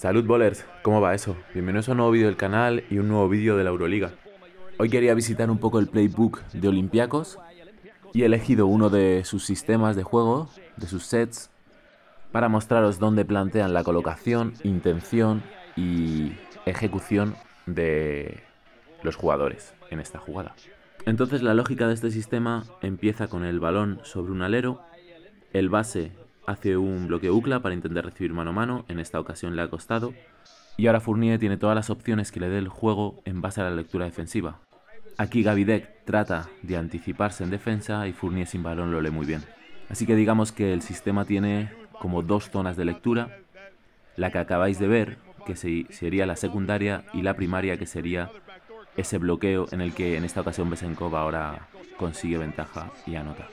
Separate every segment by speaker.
Speaker 1: Salud bowlers, ¿cómo va eso? Bienvenidos a un nuevo vídeo del canal y un nuevo vídeo de la Euroliga. Hoy quería visitar un poco el playbook de Olympiacos y he elegido uno de sus sistemas de juego, de sus sets, para mostraros dónde plantean la colocación, intención y ejecución de los jugadores en esta jugada. Entonces la lógica de este sistema empieza con el balón sobre un alero, el base hace un bloqueo UCLA para intentar recibir mano a mano, en esta ocasión le ha costado, y ahora Fournier tiene todas las opciones que le dé el juego en base a la lectura defensiva. Aquí Gavidec trata de anticiparse en defensa y Fournier sin balón lo lee muy bien. Así que digamos que el sistema tiene como dos zonas de lectura, la que acabáis de ver, que sería la secundaria, y la primaria, que sería ese bloqueo en el que en esta ocasión Besenkov ahora consigue ventaja y anota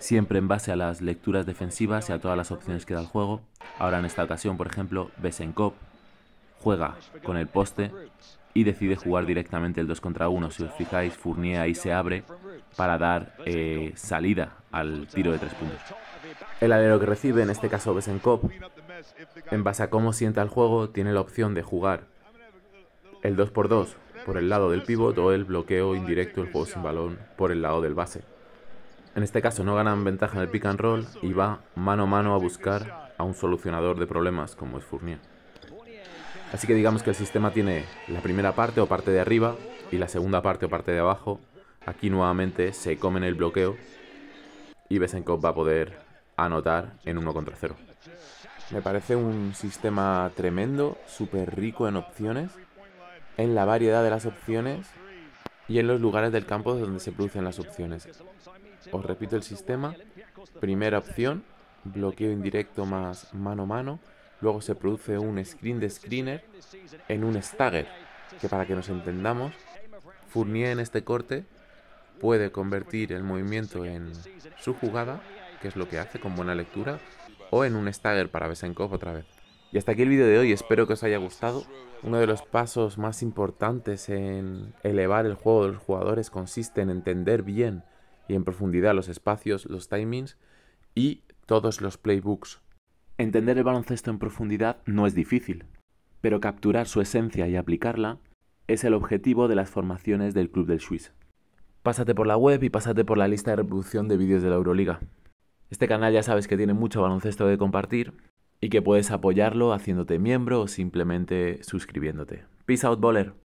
Speaker 1: siempre en base a las lecturas defensivas y a todas las opciones que da el juego. Ahora en esta ocasión, por ejemplo, Besenkov juega con el poste y decide jugar directamente el 2 contra 1. Si os fijáis, Fournier ahí se abre para dar eh, salida al tiro de tres puntos. El alero que recibe, en este caso Besenkov, en base a cómo sienta el juego, tiene la opción de jugar el 2 por 2 por el lado del pivot o el bloqueo indirecto, el juego sin balón, por el lado del base. En este caso no ganan ventaja en el pick and roll y va mano a mano a buscar a un solucionador de problemas como es Fournier. Así que digamos que el sistema tiene la primera parte o parte de arriba y la segunda parte o parte de abajo. Aquí nuevamente se comen el bloqueo y Besenkov va a poder anotar en 1 contra 0. Me parece un sistema tremendo, súper rico en opciones, en la variedad de las opciones y en los lugares del campo donde se producen las opciones. Os repito el sistema. Primera opción, bloqueo indirecto más mano a mano. Luego se produce un screen de screener en un stagger, que para que nos entendamos, Fournier en este corte puede convertir el movimiento en su jugada, que es lo que hace con buena lectura, o en un stagger para Besenkov otra vez. Y hasta aquí el vídeo de hoy, espero que os haya gustado. Uno de los pasos más importantes en elevar el juego de los jugadores consiste en entender bien y en profundidad los espacios, los timings y todos los playbooks. Entender el baloncesto en profundidad no es difícil, pero capturar su esencia y aplicarla es el objetivo de las formaciones del Club del Swiss. Pásate por la web y pásate por la lista de reproducción de vídeos de la Euroliga. Este canal ya sabes que tiene mucho baloncesto de compartir y que puedes apoyarlo haciéndote miembro o simplemente suscribiéndote. Peace out, bowler.